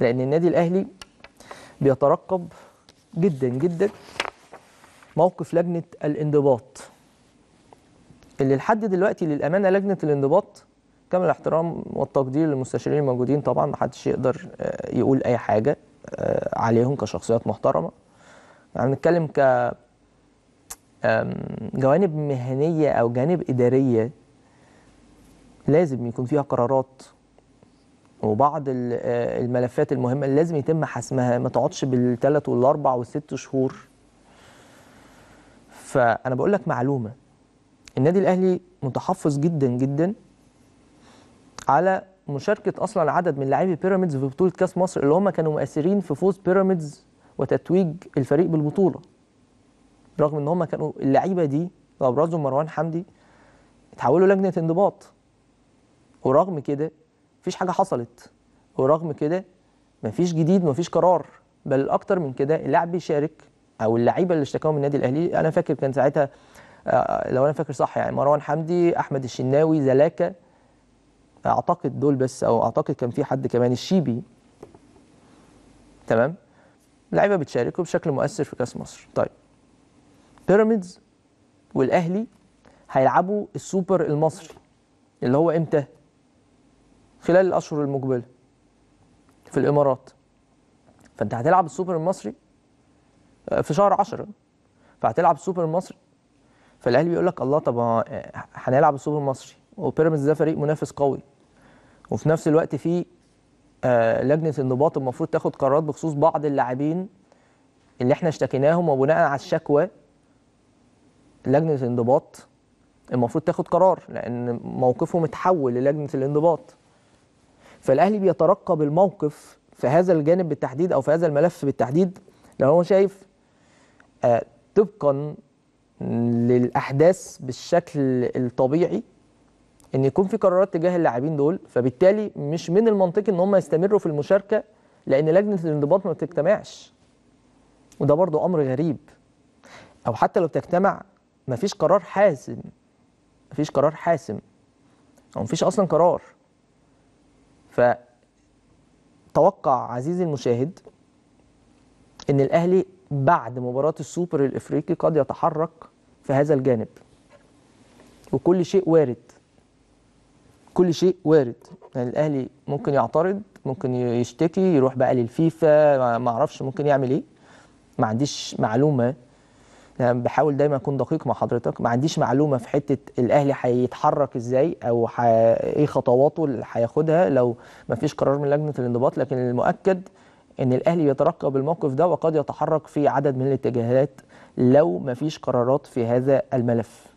لأن النادي الأهلي بيترقب جدا جدا موقف لجنة الانضباط اللي لحد دلوقتي للأمانة لجنة الانضباط كامل الاحترام والتقدير للمستشارين الموجودين طبعا ما حدش يقدر آه، يقول أي حاجة آه، عليهم كشخصيات محترمة احنا يعني ك جوانب مهنية أو جانب إدارية لازم يكون فيها قرارات وبعض آه، الملفات المهمه اللي لازم يتم حسمها ما تقعدش بالثلاث والاربع والست شهور فانا بقول لك معلومه النادي الاهلي متحفظ جدا جدا على مشاركه اصلا عدد من لاعبي بيراميدز في بطوله كاس مصر اللي هم كانوا مؤثرين في فوز بيراميدز وتتويج الفريق بالبطوله رغم ان هم كانوا اللعيبه دي وابرزهم مروان حمدي اتحولوا لجنه انضباط ورغم كده مفيش حاجه حصلت ورغم كده مفيش جديد مفيش قرار بل اكتر من كده اللاعب بيشارك او اللعيبه اللي اشتكوا من النادي الاهلي انا فاكر كان ساعتها آه، لو انا فاكر صح يعني مروان حمدي احمد الشناوي زلاكا اعتقد دول بس او اعتقد كان في حد كمان الشيبي تمام اللعيبه بتشاركوا بشكل مؤثر في كاس مصر طيب بيراميدز والاهلي هيلعبوا السوبر المصري اللي هو امتى خلال الأشهر المقبلة في الإمارات فأنت هتلعب السوبر المصري آه، في شهر 10 فهتلعب السوبر المصري فالاهلي بيقول لك الله طب آه، هنلعب السوبر المصري وبيراميدز ده فريق منافس قوي وفي نفس الوقت في آه، لجنه النباط المفروض تاخد قرارات بخصوص بعض اللاعبين اللي احنا اشتكيناهم وبناء على الشكوى لجنه الانضباط المفروض تاخد قرار لان موقفهم اتحول للجنه الانضباط فالاهلي بيترقب الموقف في هذا الجانب بالتحديد او في هذا الملف بالتحديد لو هو شايف آه، طبقا للاحداث بالشكل الطبيعي ان يكون في قرارات تجاه اللاعبين دول فبالتالي مش من المنطقي ان هم يستمروا في المشاركه لان لجنه الانضباط ما بتجتمعش وده برضو امر غريب او حتى لو بتجتمع مفيش قرار حاسم مفيش قرار حاسم او مفيش اصلا قرار فتوقع عزيزي المشاهد ان الاهلي بعد مباراه السوبر الافريقي قد يتحرك في هذا الجانب وكل شيء وارد كل شيء وارد يعني الاهلي ممكن يعترض ممكن يشتكي يروح بقى للفيفا ما اعرفش ممكن يعمل ايه ما عنديش معلومه انا يعني بحاول دايما اكون دقيق مع حضرتك ما عنديش معلومه في حته الاهلي هيتحرك ازاي او ح... ايه خطواته اللي هياخدها لو ما فيش قرار من لجنه الانضباط لكن المؤكد ان الاهلي يترقب الموقف ده وقد يتحرك في عدد من الاتجاهات لو ما فيش قرارات في هذا الملف